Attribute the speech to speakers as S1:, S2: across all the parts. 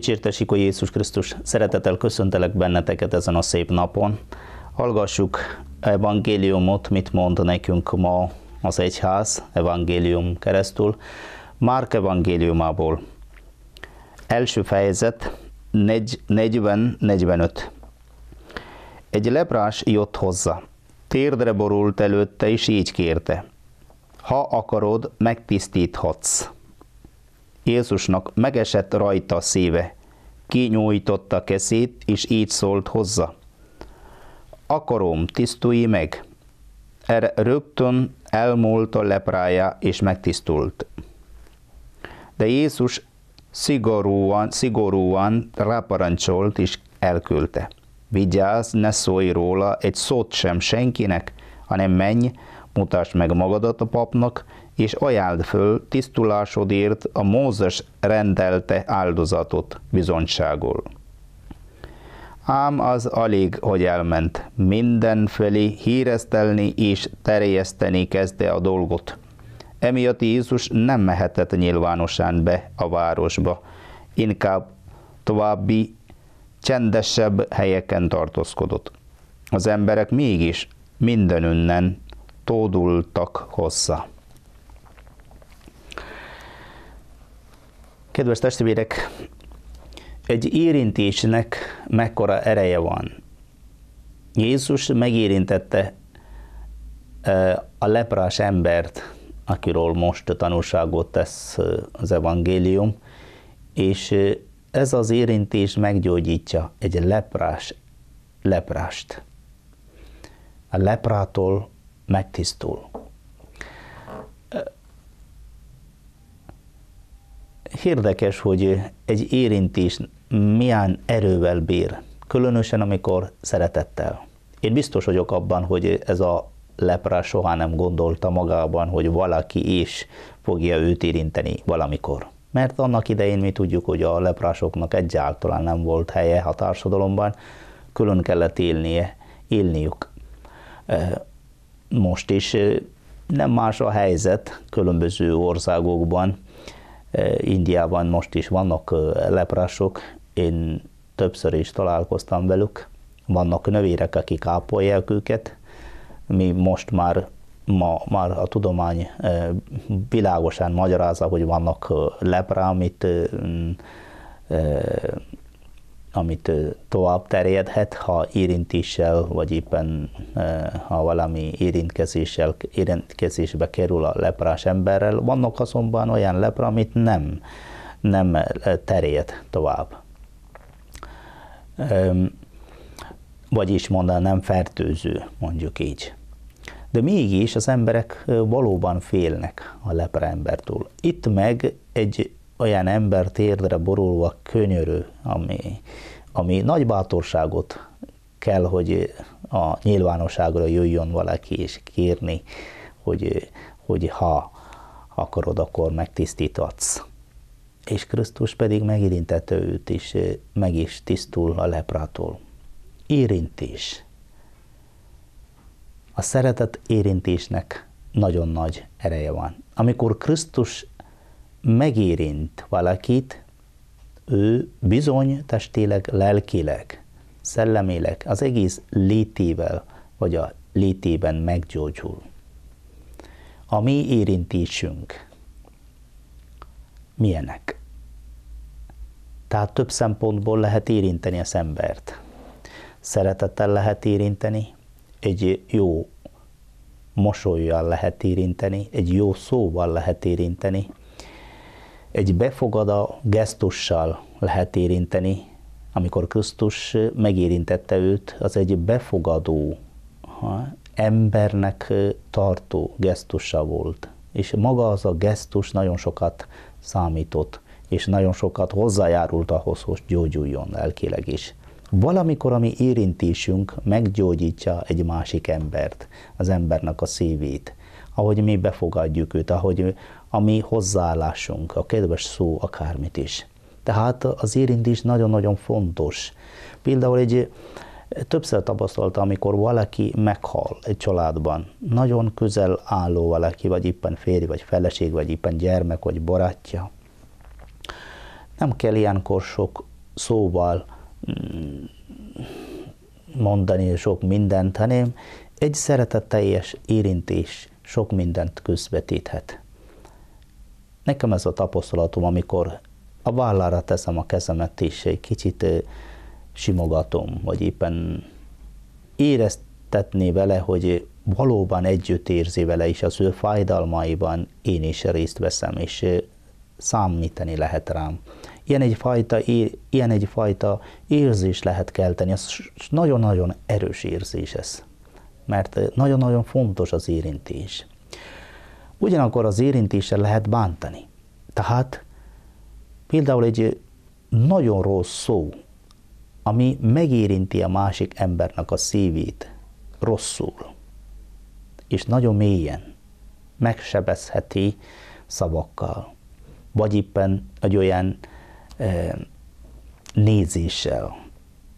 S1: Dicsértesik, hogy Jézus Krisztus, szeretettel köszöntelek benneteket ezen a szép napon. Hallgassuk evangéliumot, mit mond nekünk ma az egyház evangélium keresztül. Márk evangéliumából. Első fejezet 40-45. Egy leprás jött hozzá. Térdre borult előtte, és így kérte. Ha akarod, megtisztíthatsz. Jézusnak megesett rajta a szíve, kinyújtotta a kezét, és így szólt hozzá. Akarom, tisztulj meg! Erre rögtön elmúlt a leprája, és megtisztult. De Jézus szigorúan, szigorúan ráparancsolt, és elküldte. Vigyázz, ne szólj róla egy szót sem senkinek, hanem menj, mutasd meg magadat a papnak, és ajáld föl tisztulásodért a Mózes rendelte áldozatot bizonyságol. Ám az alig, hogy elment, mindenfelé híresztelni és terjeszteni kezdte a dolgot. Emiatt Jézus nem mehetett nyilvánosan be a városba, inkább további csendesebb helyeken tartózkodott. Az emberek mégis mindenünnen tódultak hozzá. Kedves testvérek, egy érintésnek mekkora ereje van. Jézus megérintette e, a leprás embert, akiről most tanúságot tesz e, az evangélium, és e, ez az érintés meggyógyítja egy leprás leprást. A leprától megtisztul. Érdekes, hogy egy érintés milyen erővel bír, különösen amikor szeretettel. Én biztos vagyok abban, hogy ez a lepra soha nem gondolta magában, hogy valaki is fogja őt érinteni valamikor. Mert annak idején mi tudjuk, hogy a leprásoknak egyáltalán nem volt helye a társadalomban, külön kellett élnie, élniük most is nem más a helyzet különböző országokban. Indiában most is vannak leprások, én többször is találkoztam velük. Vannak növérek, akik ápolják őket. Mi most már ma már a tudomány világosan magyarázza, hogy vannak lepra, amit amit tovább terjedhet, ha érintéssel, vagy éppen eh, ha valami érintkezéssel, érintkezésbe kerül a leprás emberrel. Vannak azonban olyan lepra, amit nem, nem eh, terjed tovább. Vagyis mondanám, nem fertőző, mondjuk így. De mégis az emberek eh, valóban félnek a lepra embertől. Itt meg egy olyan ember térdre borulva könyörű, ami, ami nagy bátorságot kell, hogy a nyilvánosságra jöjjön valaki és kérni, hogy, hogy ha akarod, akkor megtisztítatsz. És Krisztus pedig megérintette őt, és meg is tisztul a leprától. Érintés. A szeretet érintésnek nagyon nagy ereje van. Amikor Krisztus megérint valakit, ő bizony testileg, lelkileg, szellemileg, az egész létével, vagy a létében meggyógyul. A mi érintésünk milyenek? Tehát több szempontból lehet érinteni az embert. Szeretettel lehet érinteni, egy jó mosolyjal lehet érinteni, egy jó szóval lehet érinteni, egy befogadó gesztussal lehet érinteni, amikor Krisztus megérintette őt, az egy befogadó, embernek tartó gesztusa volt. És maga az a gesztus nagyon sokat számított, és nagyon sokat hozzájárult ahhoz, hogy gyógyuljon lelkileg is. Valamikor a mi érintésünk meggyógyítja egy másik embert, az embernek a szívét, ahogy mi befogadjuk őt, ahogy a mi hozzáállásunk, a kedves szó, akármit is. Tehát az érintés nagyon-nagyon fontos. Például egy többször tapasztalta, amikor valaki meghal egy családban, nagyon közel álló valaki, vagy éppen férj, vagy feleség, vagy éppen gyermek, vagy barátja. Nem kell ilyenkor sok szóval mm, mondani sok mindent, hanem egy szeretetteljes érintés sok mindent közvetíthet. Nekem ez a tapasztalatom, amikor a vállára teszem a kezemet, és egy kicsit simogatom, vagy éppen éreztetné vele, hogy valóban együtt érzi vele, és az ő fájdalmaiban én is részt veszem, és számítani lehet rám. Ilyen egyfajta, ilyen egyfajta érzés lehet kelteni, ez nagyon-nagyon erős érzés ez, mert nagyon-nagyon fontos az érintés. Ugyanakkor az érintése lehet bántani. Tehát például egy nagyon rossz szó, ami megérinti a másik embernek a szívét rosszul, és nagyon mélyen megsebezheti szavakkal, vagy éppen egy olyan e, nézéssel,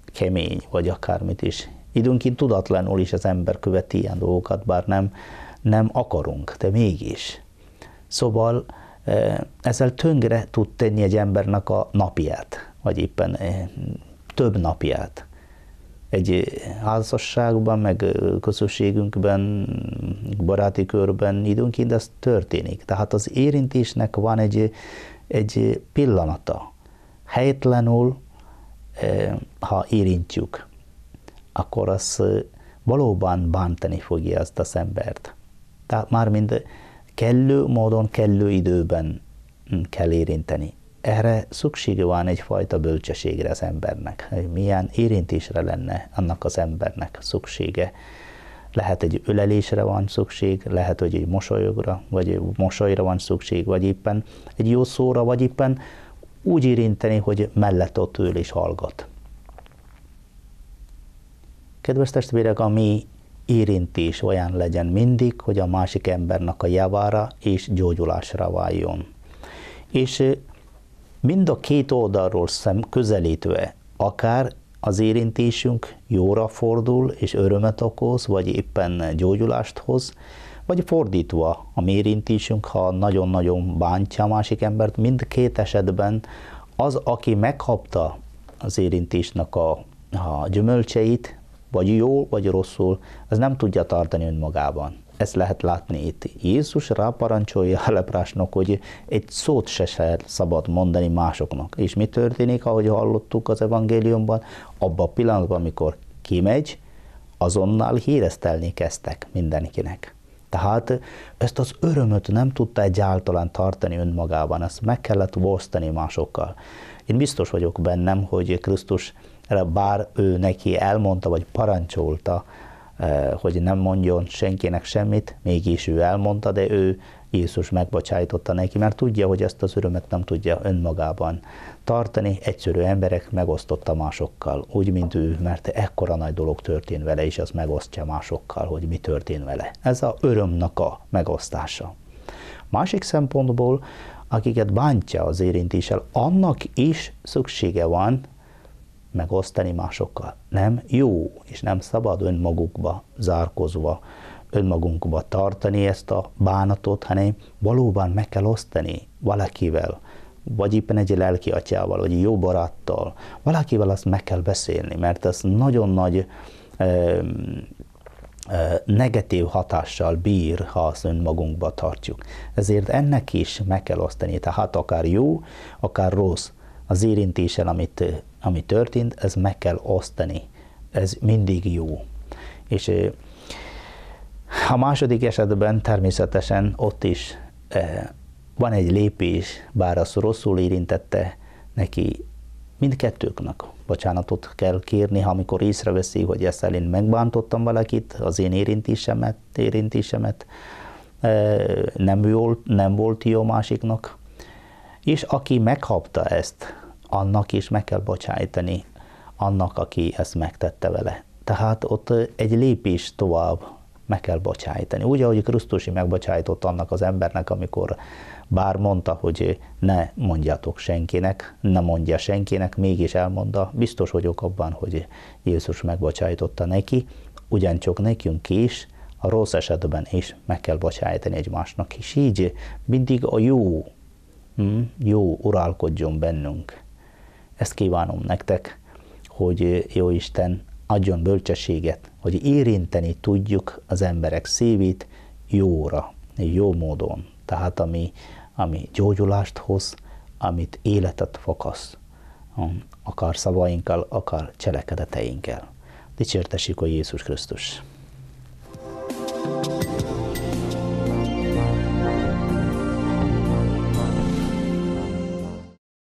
S1: kemény, vagy akármit is. Időnként tudatlanul is az ember követi ilyen dolgokat, bár nem nem akarunk, de mégis. Szóval e, ezzel tönkre tud tenni egy embernek a napját, vagy éppen e, több napját. Egy házasságban, meg e, közösségünkben, baráti körben időnként ez történik. Tehát az érintésnek van egy, egy pillanata. Helytlenül, ha érintjük, akkor az valóban bántani fogja azt az embert. Tehát mind kellő módon, kellő időben hm, kell érinteni. Erre szüksége van egyfajta bölcsességre az embernek, hogy milyen érintésre lenne annak az embernek szüksége. Lehet egy ölelésre van szükség, lehet, hogy egy mosolyogra, vagy egy mosolyra van szükség, vagy éppen egy jó szóra, vagy éppen úgy érinteni, hogy mellett ott ül és hallgat. Kedves testvérek, a mi érintés olyan legyen mindig, hogy a másik embernek a javára és gyógyulásra váljon. És mind a két oldalról szem közelítve, akár az érintésünk jóra fordul és örömet okoz, vagy éppen gyógyulást hoz, vagy fordítva a érintésünk, ha nagyon-nagyon bántja a másik embert, mindkét esetben az, aki megkapta az érintésnek a, a gyümölcseit, vagy jól, vagy rosszul, az nem tudja tartani önmagában. Ezt lehet látni itt. Jézus ráparancsolja a leprásnak, hogy egy szót se szabad mondani másoknak. És mi történik, ahogy hallottuk az evangéliumban? Abban a pillanatban, amikor kimegy, azonnal híresztelni kezdtek mindenkinek. Tehát ezt az örömöt nem tudta egyáltalán tartani önmagában, ezt meg kellett vosztani másokkal. Én biztos vagyok bennem, hogy Krisztus bár ő neki elmondta, vagy parancsolta, eh, hogy nem mondjon senkinek semmit, mégis ő elmondta, de ő Jézus megbocsájtotta neki, mert tudja, hogy ezt az örömet nem tudja önmagában tartani, egyszerű emberek megosztotta másokkal, úgy, mint ő, mert ekkora nagy dolog történt vele, és az megosztja másokkal, hogy mi történt vele. Ez a örömnek a megosztása. Másik szempontból, akiket bántja az érintéssel, annak is szüksége van megosztani másokkal. Nem jó, és nem szabad önmagukba zárkozva, önmagunkba tartani ezt a bánatot, hanem valóban meg kell osztani valakivel, vagy éppen egy lelki atyával, vagy jó baráttal, valakivel azt meg kell beszélni, mert ez nagyon nagy ö, ö, negatív hatással bír, ha azt önmagunkba tartjuk. Ezért ennek is meg kell osztani, tehát akár jó, akár rossz az érintéssel, amit ami történt, ez meg kell osztani. Ez mindig jó. És a második esetben természetesen ott is van egy lépés, bár az rosszul érintette neki mindkettőknek bocsánatot kell kérni, ha amikor észreveszi, hogy ezt én megbántottam valakit, az én érintésemet, érintésemet nem, jól, nem volt jó másiknak. És aki meghapta ezt, annak is meg kell bocsájtani annak, aki ezt megtette vele. Tehát ott egy lépés tovább meg kell bocsájtani. Úgy, ahogy Krisztus megbocsájtott annak az embernek, amikor bár mondta, hogy ne mondjátok senkinek, ne mondja senkinek, mégis elmondta, biztos vagyok abban, hogy Jézus megbocsájtotta neki, ugyancsak nekünk is, a rossz esetben is meg kell bocsájtani egymásnak, és így mindig a jó, hm, jó uralkodjon bennünk. Ezt kívánom nektek, hogy jó Isten adjon bölcsességet, hogy érinteni tudjuk az emberek szívét jóra, jó módon. Tehát ami, ami gyógyulást hoz, amit életet fokoz, um, akár szavainkkal, akár cselekedeteinkkel. Dicsértessük a Jézus Krisztus! thank you